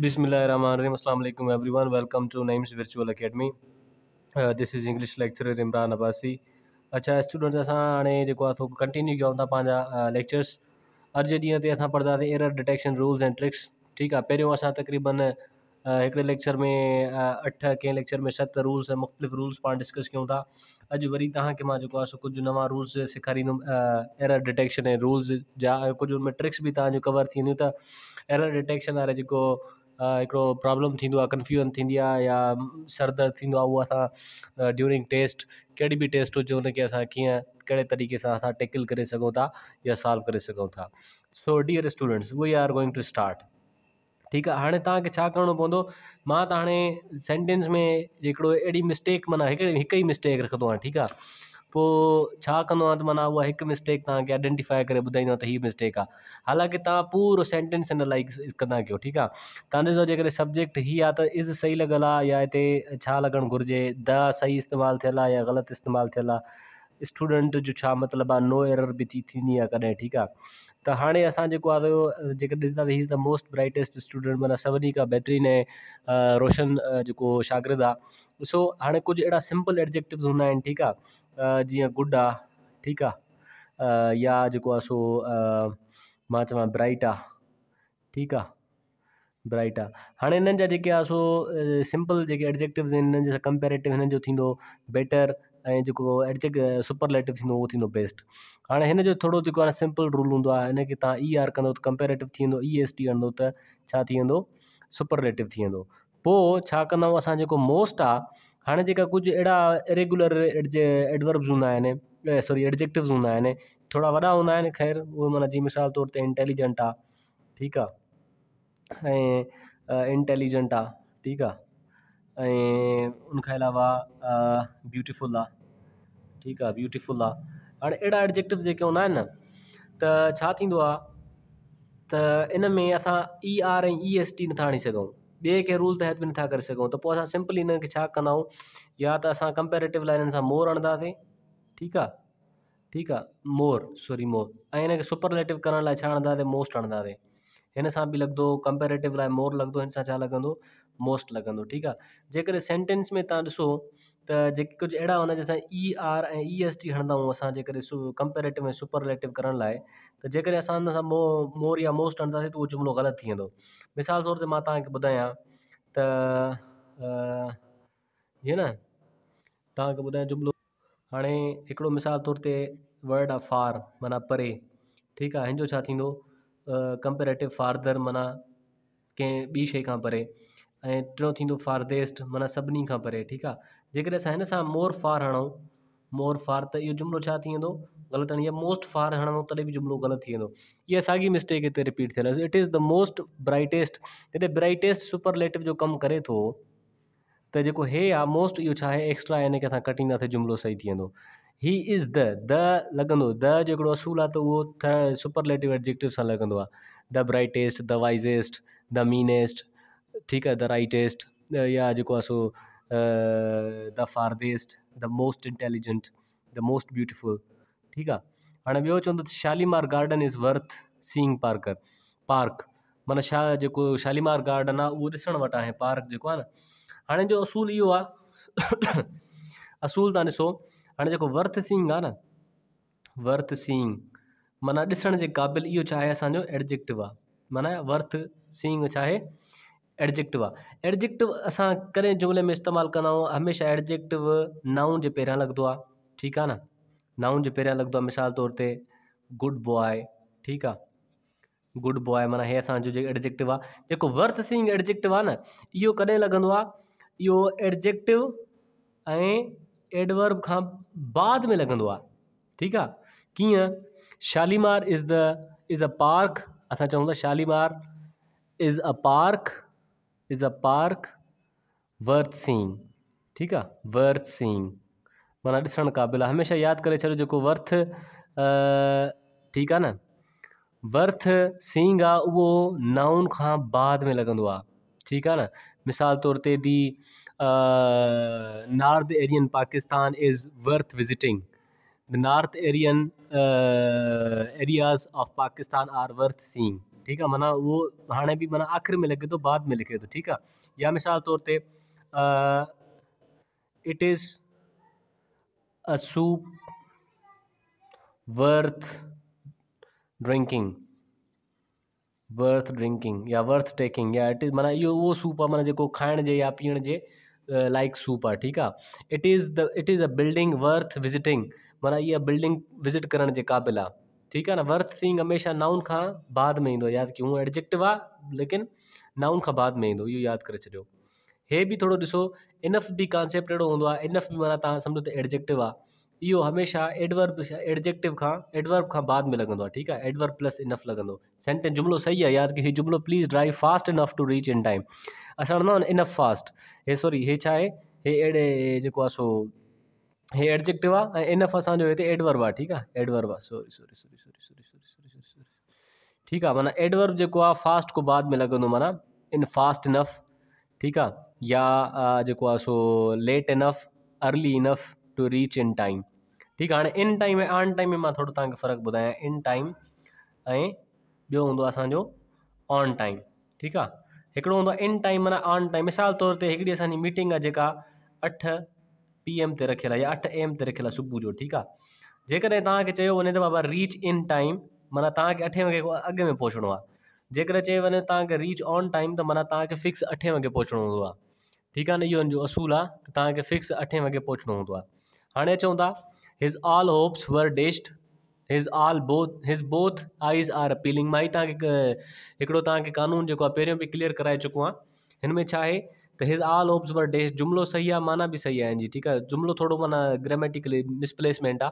Bismillahirrahmanirrahim. Everyone welcome to Virtual Academy. Academy this is English lecturer Imran Abbasi. अच्छा students असां continue क्यों lectures अर्ज ऐसी ॾींहं ते error detection rules and tricks ठीक है पे अस तक़रीबन हिकिड़े लेक्चर में अठ कें लेक्चर में सत रूल्स ऐं मुख़्तलिफ़ रूल्स पा डिस्कस क्यों था अॼु वरी तव्हांखे मां जेको रूल्स सेखारींदुमि एरर डिटेक्शन ऐं रूल्स जा कुछ उनमें ट्रिक्स भी तुम कवर थींदियूं त एरर डिटेक्शन वाले जेको हिकिड़ो प्रॉब्लम थींदो आहे कंफ्यूजन थींदी आहे या सरदर्दु थींदो आहे उहा असां ड्यूरिंग टेस्ट कहिड़ी बि टेस्ट हुजे हुनखे असां कीअं कहिड़े तरीक़े सां असां टैकिल करे सघूं था या सॉल्व करे सघूं था so dear students we are going to start ठीकु आहे हाणे तव्हांखे छा करिणो पवंदो मां त हाणे सेंटैंस में हिकिड़ो अहिड़ी मिस्टेक माना हिकिड़ी हिक ई मिस्टेक रखंदो आहियां ठीकु आहे पोइ छा कंदो आहे त माना उहा हिकु मिस्टेक तव्हांखे आइडेंटिफाई करे ॿुधाईंदो आहियां त हीअ मिस्टेक आहे हालांकि तव्हां पूरो सेंटेंस हिन लाइज़ कंदा कयो ठीकु आहे तव्हां ॾिसो जेकॾहिं सब्जेक्ट हीअ आहे त इज़ सही लॻियल आहे या हिते छा लॻणु घुरिजे द सही इस्तेमालु थियल आहे या ग़लति इस्तेमालु थियलु आहे स्टूडेंट जो छा मतिलबु आहे नो एरर बि थी थींदी आहे कॾहिं ठीकु आहे त हाणे असां जेको आहे जेके जेकॾहिं ॾिसंदा त हीअ इज़ मोस्ट ब्राइटेस्ट स्टूडेंट माना सभिनी खां बहितरीन ऐं रोशन जेको शागिर्दु आहे ॾिसो हाणे कुझु अहिड़ा सिंपल एडजेक्टिव्स हूंदा आहिनि ठीकु आहे जीअं गुड आहे ठीकु आहे या जेको आहे सो मां चवां ब्राइट आहे ठीकु आहे ब्राइट आहे हाणे हिननि जा जेके आहे सो सिंपल जेके एडजेक्टिव्स आहिनि हिननि जा कंपेरेटिव हिननि जो थींदो बेटर ऐं जेको एडजेक सुपरलेटिव थींदो उहो थींदो बेस्ट हाणे हिन जो थोरो जेको आहे सिंपल रूल हूंदो आहे हिनखे तव्हां ई e आर कंदो त कंपेरेटिव थी वेंदो ई e एस टी हणंदो त छा थी वेंदो सुपरलेटिव थी वेंदो पोइ छा कंदा आहियूं असां जेको मोस्ट आहे हाणे जेका कुझु अहिड़ा इरेगुलर एडजे एडवर्ब्स हूंदा आहिनि सॉरी एडजेक्टिव्स हूंदा आहिनि थोरा वॾा हूंदा आहिनि ख़ैर उहे माना जीअं मिसाल तौर ते इंटेलिजेंट आहे ठीकु आहे ऐं इंटेलिजेंट आहे ठीकु आहे ऐं उनखां अलावा ब्यूटीफुल आहे ठीकु आहे ब्यूटीफुल आहे हाणे अहिड़ा एडजेक्टिव जेके हूंदा आहिनि न त छा थींदो आहे त इन में असां ई e, आर ऐं ई एस टी नथा आणी सघूं બે કે રૂલ તહત મેં થા કર સકું તો પોસા સિમ્પલી ને છા કનાઉં يا તાસા કમ્પેરેટિવ લાઈન સા મોર અંદા થે ઠીક આ ઠીક આ મોર સોરી મો આયને સુપરલેટિવ કરન લાઈ છાંદા દે મોસ્ટ અંદા થે ઇનસા બી લગદો કમ્પેરેટિવ લાઈ મોર લગદો ઇનસા છા લગંદો મોસ્ટ લગંદો ઠીક આ જે કરે સેન્ટેન્સ મે તા દસો त जेके कुझु अहिड़ा हूंदा जंहिं सां ई e, आर ऐं ई e, एस टी हणंदाऊं असांजे करे सु कंपेरेटिव ऐं सुपर रिलेटिव करण लाइ त जेकॾहिं असां हुन सां मो मोर या मोस्ट हणंदासीं त उहो जुमिलो ग़लति थी वेंदो मिसाल तौर ते मां तव्हांखे ॿुधायां त जीअं न तव्हांखे ॿुधायां जुमिलो हाणे हिकिड़ो मिसाल तौर ते वर्ड आहे फार माना परे ठीकु आहे हिन जो छा थींदो कंपेरेटिव फारदर माना कंहिं ॿी शइ खां परे ऐं टियों थींदो फारदेस्ट माना सभिनी खां परे ठीकु आहे जेकॾहिं असां हिन सां मोर फार हणूं मोर फार त इहो जुमिलो छा थी वेंदो ग़लति हणी आहे मोस्ट फार हणूं तॾहिं बि जुमिलो ग़लति थी वेंदो इहा साॻी मिस्टेक हिते रिपीट थियल it is the most brightest हिते ब्राइटेस्ट सुपरलेटिव जो कमु करे थो त जेको हे आहे मोस्ट इहो छा आहे एक्स्ट्रा हिन खे असां कटींदासीं जुमिलो सही थी वेंदो ही इज़ द द लॻंदो द जो हिकिड़ो असूल आहे त उहो थ सुपरलेटिव एडजेक्टिव सां लॻंदो आहे the brightest the wisest the meanest ठीकु आहे द राइटेस्ट या जेको आहे सो the farthest the most intelligent the most beautiful ठीकु आहे हाणे ॿियो चवंदो Shalimar garden is worth seeing parker park माना छा जेको शालीमार गार्डन आहे उहो ॾिसण वटि आहे पार्क जेको आहे न हाणे जो असूल इहो आहे असूल तव्हां ॾिसो हाणे जेको वर्थ सींग आहे न वर्थ सींग माना ॾिसण जे क़ाबिल इहो छा आहे असांजो एडजेक्टिव आहे माना वर्थ सींग छा आहे एडजेक्टिवा एडजेक्टिव अस कें जुमले में इस्तेमाल कंदा हमेशा हमेशह एडजेक्टिव नाउन के पहिरियां लॻंदो आहे ठीकु आहे न नाउन के पहिरियां लॻंदो आहे मिसाल तौर ते गुड बॉय ठीक आहे गुड बॉय माना ये असो जेको एडजेक्टिव आहे वर्थ सिंग एडजेक्टिव आहे नो इहो कॾहिं लॻंदो आहे इहो एडजेक्टिव एडवर्ब खां बाद में लॻंदो आहे ठीकु आहे Shalimar is the is a park असां चऊं Shalimar is a park is a park worth seeing ठीक है वर्थ सींग माना ॾिसणु क़ाबिल हमेशा याद करे छॾियो जो वर्थ ठीक है न वर्थ सींग वो नाउन का बाद में लग ठीक है न मिसाल तौर पर the northern Pakistan is worth visiting the northern areas of Pakistan are worth seeing ठीक है माना वो हाँ भी माना आख़िर में लगे तो बाद में लिखे तो ठीक है या मिसाल तौर पर it is a soup worth drinking worth drinking या वर्थ टेकिंग या इट इज़ माना यो वो सूप आहे माना जो खाण जे या पीण जे लाइक सूप आहे ठीक है it is the it is a building worth visiting माना इहा बिल्डिंग विज़िट करण के क़ाबिल आहे ठीक है ना वर्थ सींग हमेशा नाउन खां बाद में ईंदो आहे यादि की हूअं एडजेक्टिव आहे लेकिन नाउन खां बाद में ईंदो इहो यादि करे छॾियो हे बि थोरो ॾिसो इनफ बि कॉन्सेप्ट अहिड़ो हूंदो आहे इनफ बि माना तव्हां सम्झो त एडजेक्टिव आहे इहो हमेशह एडवर्ब एडजेक्टिव खां एडवर्ब खां बाद में लॻंदो आहे ठीकु आहे एडवर्ब प्लस इनफ लॻंदो सेंटेंस जुमिलो सही आहे यादि की हीउ जुमिलो please drive fast enough to reach in time असां वटि न इनफ फास्ट हे सॉरी हे छा आहे हे अहिड़े जेको आहे सो हे एडजेक्टिव आहे ऐं इनफ असांजो हिते एडवर्ब आहे ठीकु आहे एडवर्ब आहे sorry sorry sorry sorry sorry sorry sorry sorry sorry ठीकु आहे माना एडवर्ब जेको आहे फास्ट को बाद में लॻंदो माना इन फास्ट इनफ ठीकु आहे या जेको आहे so late enough early enough to reach in time ठीकु आहे हाणे इन टाइम ऐं ऑन टाइम में मां थोरो तव्हांखे फ़र्क़ु ॿुधायां इन टाइम ऐं ॿियो हूंदो आहे असांजो ऑन टाइम ठीकु आहे हिकिड़ो हूंदो आहे इन टाइम माना ऑन टाइम मिसाल तौर ते हिकिड़ी असांजी मीटिंग आहे जेका अठ पीएम एम ते रखियल या अठ एम ते रखल सुबह जो ठीक है जैसे तक चयो तो बाबा रीच इन टाइम माना तक अठे वगे खां अॻे में पहुचणो आहे जेकॾहिं चयो वञे रीच ऑन टाइम तो माना तक फिक्स अठे वगे पहुचणो हों ठीक है नो न जो असूल आहे त फिक्स अठे वगे पहुचणो हों हाँ हाणे था his all hopes were dashed his all both his both eyes are appealing मां तक एक कानून जो पे भी क्लियर कराए चुको इनमें छा आहे तो his all hopes were dash जुमलो सही आहे माना भी सही आहे हिन हाँ जी ठीकु आहे जुमिलो माना ग्रामेटिकली मिसप्लेसमेंट आ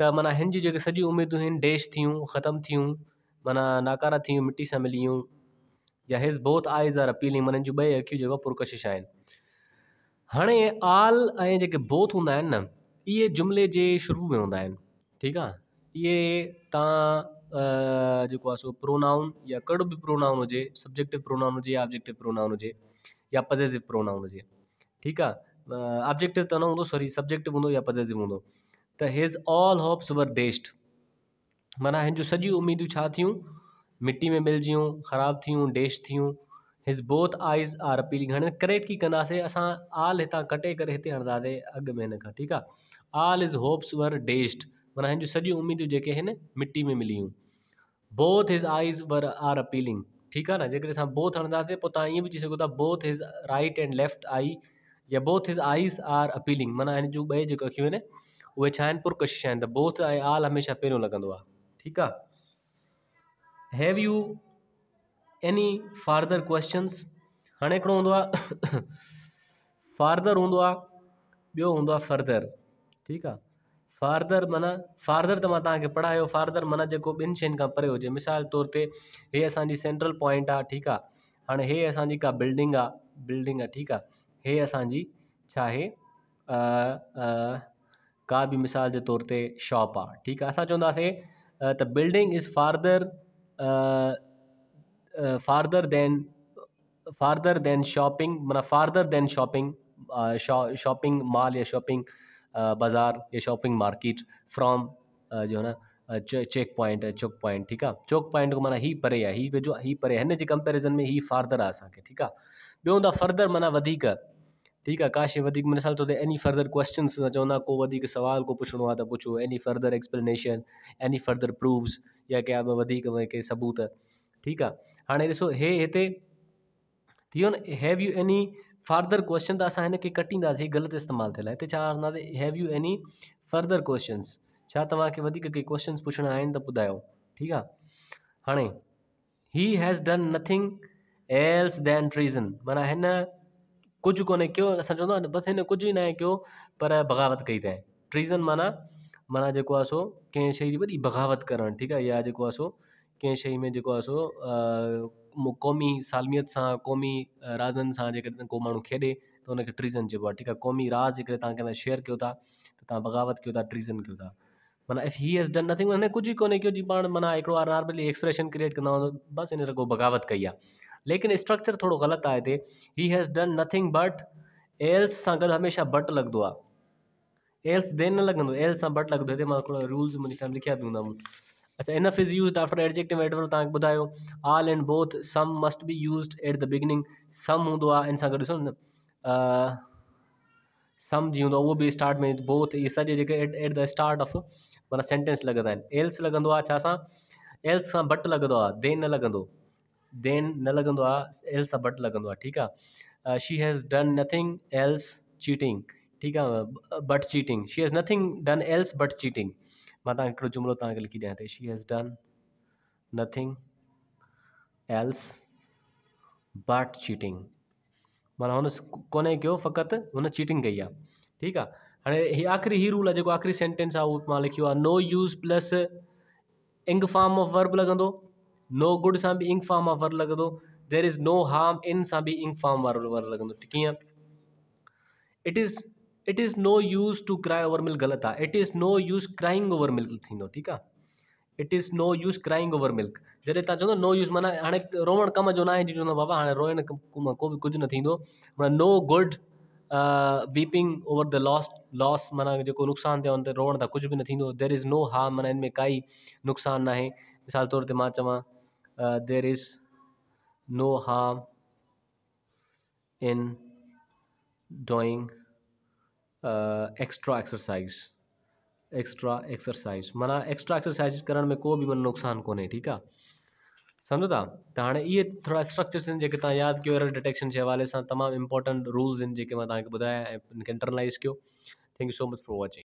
त माना हिन हाँ जी सजी उम्मीदू उमेदूं डेश थियूं ख़तमु थियूं माना नाकारा थियूं मिट्टी से मिली या his both eyes are appealing मन हिन जूं ॿई पुरकशिश आहिनि हाणे आल ऐं बोथ हूँ आहिनि न इहे जुमिले शुरू में हूंदा ठीक है ये इहे जो सो प्रोनाउन या कड़ो भी प्रोनाउन हो सब्जेक्टिव प्रोनाउन हो या ऑब्जेक्टिव प्रोनाउन हो या पजेसिव प्रोनाउन हो ठीक है ऑब्जेक्टिव तो न सॉरी सब्जेक्टिव हों या पजेसिव हों तो his all hopes were dashed माना इन जो सजी उम्मीद मिट्टी में मिलिजियूं खराब थियूं डेस्ट थियूं his both eyes are appealing हाँ करेक्ट की कंदासीं अस आल हितां कटे कर हिते अग में हिन खां आल इज़ होप्स वर डेस्ट माना इन जो सॼियूं उम्मीद जी मिट्टी में मिली मिलियूं both his eyes were are appealing ठीकु आहे न जेकॾहिं असां बोथ हणंदासीं पोइ तव्हां ईअं बि चई सघो था both his right and left eye या both his eyes are appealing माना हिन जूं ॿई जेके अखियूं आहिनि उहे छा आहिनि पुरकशिश आहिनि त बोथ ऐं आल हमेशह पहिरियों लॻंदो आहे ठीकु आहे have you any farther questions हाणे हिकिड़ो हूंदो आहे फारदर हूंदो आहे ॿियो हूंदो आहे फरदर ठीकु आहे फारदर माना फारदर त मां तव्हांखे पढ़ायो फारदर माना जेको ॿिनि शयुनि खां परे हुजे मिसाल तौर ते हे असांजी सेंट्रल पॉइंट आहे ठीकु आहे हाणे हे असांजी का बिल्डिंग आहे बिल्डिंग आहे ठीकु आहे हे असांजी छा आहे का बि मिसाल जे तौर ते शॉप आहे ठीकु आहे असां चवंदासीं त building is farther farther than farther than shopping माना farther than shopping shopping mall या शॉपिंग बाज़ार या शॉपिंग मार्केट फ्रॉम जो है ना चेक पॉइंट है चौक पॉइंट ठीक है चौक पॉइंट को माना ही परे है ही जो ही परे है हिन कंपेरिज़न में ही फार्दर है असांखे ठीकु आहे फर्दर माना ठीक ठीकु आहे मिसाल तौर ते एनी फर्दर क्वेश्चन चवंदा को वधीक सुवाल को पुछणो आहे पुछो any further explanation any further proofs या क्या में के सबूत ठीक है हाँ ॾिसो हे इतने थी have you any further question त असां हिनखे कटींदासीं ग़लति इस्तेमालु थियल आहे हिते छा चवंदासीं have you any further questions छा तव्हांखे वधीक के कोश्चन्स पुछणा आहिनि त ॿुधायो ठीकु आहे हाणे he has done nothing else than treason माना हिन कुझु कोन्हे कयो असां चवंदा बसि हिन कुझु ई न आहे कयो पर बग़ावत कई त ट्रीज़न माना माना जेको आहे सो कंहिं शइ जी वॾी बग़ावत करणु ठीकु आहे या जेको आहे सो कें शइ में जो सो क़ौमी सालमियत से क़ौमी राजन सां जेकॾहिं को माण्हू खेॾे त हुनखे ट्रीज़न चइबो आहे ठीकु क़ौमी राज़ शेयर कयो था बग़ावत कयो ट्रीज़न कयो था माना if he has done nothing माना कुझु ई कोन्हे जी पाण माना हिकिड़ो नॉर्मली एक्सप्रेशन क्रिएट कंदा हुआ बसि हिन बग़ावत कई आहे लेकिन स्ट्रक्चर थोरो गलत आहे हिते he has done nothing but else सां गॾु हमेशह बट लॻंदो एल्स देन न लॻंदो एल्स बट लगे रूल्स मुंहिंजी लिखिया बि हूंदा अच्छा enough is used after adjective adverb तव्हांखे ॿुधायो all in both some must be used at the beginning some हूंदो आहे इन सां गॾु ॾिसो न सम जी हूंदो आहे उहो बि स्टार्ट में बोथ इहे सॼे जेके at at the start of माना सेंटेंस लॻंदा आहिनि एल्स लॻंदो आहे छा सां एल्स सां बट लॻंदो आहे देन न लॻंदो देन न लॻंदो आहे एल्स सां बट लॻंदो आहे ठीकु आहे she has done nothing else cheating ठीकु आहे but cheating she has nothing done else but cheating मैं तक हिकिड़ो तक लिखी ॾियां थी she has done nothing else but cheating माना हुन को कयो फ़क़ति हुन चीटिंग कई आहे ठीकु आहे हाणे हीअ आख़िरी ही रूल आहे जेको आख़िरी सेंटेंस आहे उहो मां लिखियो no use plus ing form of verb लॻंदो नो गुड से भी इंग फार्म ऑफ वर्ब लॻंदो there is no harm in सां बि इंग फार्म वारो वर्ब लॻंदो कीअं it is it is no use to cry over milk गलत है it is no use crying over milk थींदो ठीक है it is no use crying over milk जैसे तुम चवंदो नो यूज़ माना हाँ रोवण कम जो ना चुन बाबा हाँ रोइण को भी कुछ न no good weeping over the loss loss माना जो नुकसान थे उन रोवण रोअण कुछ भी बि देर इज़ नो हा माना इनमें कई नुकसान ना मिसाल तौर पर मां there is no harm in drawing extra exercise extra exercise माना एक्स्ट्रा एक्सरसाइज करण में को भी मन नुक़सान को ठीक है समझो था तो हाँ ये थोड़ा स्ट्रक्चर्स तुम याद तव्हां एरर डिटेक्शन के हवाले से तमाम इंपॉर्टेंट रूल्स हैं जो तक तव्हांखे इंटरनलाइज ऐं thank you so much for watching